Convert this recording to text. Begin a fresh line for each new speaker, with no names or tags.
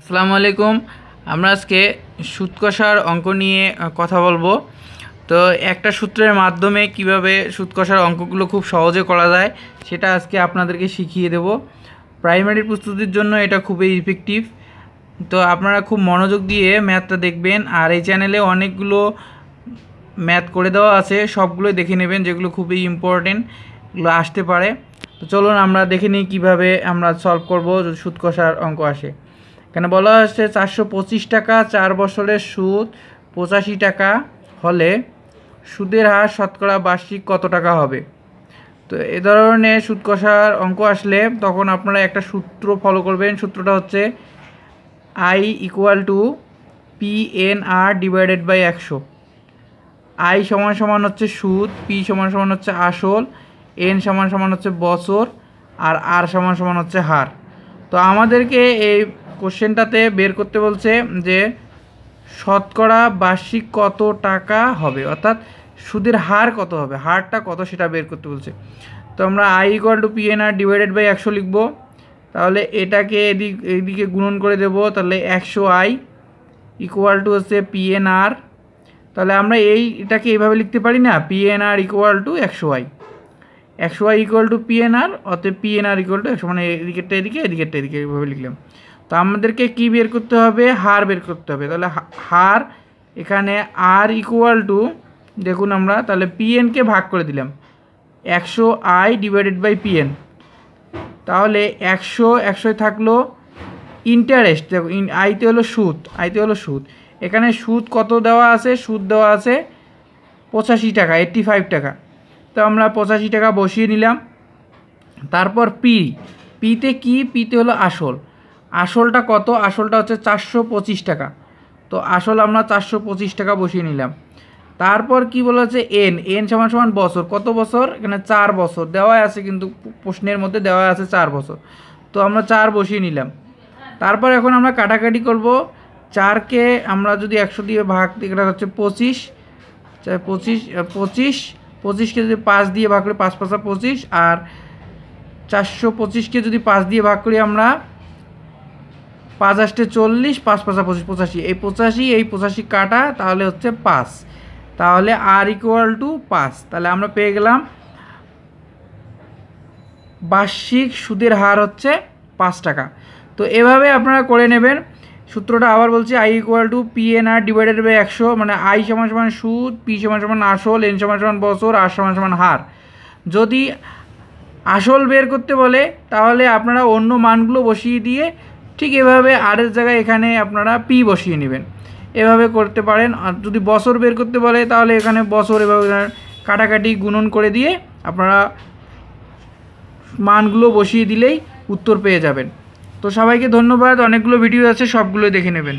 আসসালামু আলাইকুম আমরা আজকে সুদ কষার অঙ্ক নিয়ে কথা বলবো তো একটা সূত্রের মাধ্যমে কিভাবে সুৎকষার অঙ্কগুলো খুব সহজে করা যায় সেটা আজকে আপনাদেরকে শিখিয়ে দেব প্রাইমারি প্রস্তুতির জন্য এটা খুবই ইফেক্টিভ তো আপনারা খুব মনোযোগ দিয়ে ম্যাথটা দেখবেন আর এই চ্যানেলে অনেকগুলো ম্যাথ করে দেওয়া আছে সবগুলোই দেখে নেবেন যেগুলো খুবই ইম্পর্টেন্ট এগুলো আসতে পারে তো চলুন আমরা দেখে নিই কীভাবে আমরা সলভ করবো যদি কষার অঙ্ক আসে কেন বলা হয়েছে চারশো পঁচিশ টাকা চার বছরের সুদ পঁচাশি টাকা হলে সুদের হার শতকরা বার্ষিক কত টাকা হবে তো এ ধরনের সুদ কষার অঙ্ক আসলে তখন আপনারা একটা সূত্র ফলো করবেন সূত্রটা হচ্ছে I equal to P N R divided by একশো আই সমান সমান হচ্ছে সুদ পি সমান সমান হচ্ছে আসল এন সমান সমান হচ্ছে বছর আর আর সমান সমান হচ্ছে হার তো আমাদেরকে এই কোশ্চেনটাতে বের করতে বলছে যে শতকরা বার্ষিক কত টাকা হবে অর্থাৎ সুদের হার কত হবে হারটা কত সেটা বের করতে বলছে তো আমরা I equal to PNR divided by একশো লিখব তাহলে এটাকে এদিক এদিকে গুণন করে দেব তাহলে একশো আই ইকুয়াল টু হচ্ছে পিএনআর তাহলে আমরা এই এটাকে এইভাবে লিখতে পারি না পিএনআর ইকুয়াল টু একশো আই একশো আই ইকুয়াল টু পিএনআর অতএব পিএনআর ইকুয়াল টু একশো মানে এদিকেরটা এদিকে এদিকেরটা এদিকে এইভাবে লিখলাম তো আমাদেরকে কি বের করতে হবে হার বের করতে হবে তাহলে হার এখানে আর ইকুয়াল টু দেখুন আমরা তাহলে পিএনকে ভাগ করে দিলাম একশো আই ডিভাইডেড বাই পিএন তাহলে একশো একশোয় থাকলো ইন্টারেস্ট দেখো আইতে হলো সুদ আইতে হলো সুদ এখানে সুদ কত দেওয়া আছে সুদ দেওয়া আছে পঁচাশি টাকা এইট্টি ফাইভ টাকা তো আমরা পঁচাশি টাকা বসিয়ে নিলাম তারপর পি পিতে কি পিতে হলো আসল আসলটা কত আসলটা হচ্ছে চারশো পঁচিশ টাকা তো আসল আমরা চারশো পঁচিশ টাকা বসিয়ে নিলাম তারপর কি বলা হচ্ছে এন এন সমান সমান বছর কত বছর এখানে চার বছর দেওয়া আছে কিন্তু প্রশ্নের মধ্যে দেওয়া আছে চার বছর তো আমরা চার বসিয়ে নিলাম তারপর এখন আমরা কাটাকাটি করব চারকে আমরা যদি একশো দিয়ে ভাগ এটা হচ্ছে পঁচিশ পঁচিশ পঁচিশ পঁচিশকে যদি পাঁচ দিয়ে ভাগ করি পাঁচ পাঁচা পঁচিশ আর চারশো পঁচিশকে যদি পাঁচ দিয়ে ভাগ করি আমরা পাঁচ আষ্টে চল্লিশ পাঁচ পাঁচা পঁচিশ পঁচাশি এই পঁচাশি এই পঁচাশি কাটা তাহলে হচ্ছে পাঁচ তাহলে আর ইকুয়াল টু পাঁচ তাহলে আমরা পেয়ে গেলাম বার্ষিক সুদের হার হচ্ছে পাঁচ টাকা তো এভাবে আপনারা করে নেবেন সূত্রটা আবার বলছি I equal to P N R divided by একশো মানে আই সমান সমান সুদ পি সমান সমান আসল এন সমান সমান বছর আর সমান সমান হার যদি আসল বের করতে বলে তাহলে আপনারা অন্য মানগুলো বসিয়ে দিয়ে ঠিক এভাবে আরের জায়গায় এখানে আপনারা পি বসিয়ে নেবেন এভাবে করতে পারেন আর যদি বছর বের করতে বলে তাহলে এখানে বছর এভাবে কাটাকাটি গুণন করে দিয়ে আপনারা মানগুলো বসিয়ে দিলেই উত্তর পেয়ে যাবেন তো সবাইকে ধন্যবাদ অনেকগুলো ভিডিও আছে সবগুলো দেখে নেবেন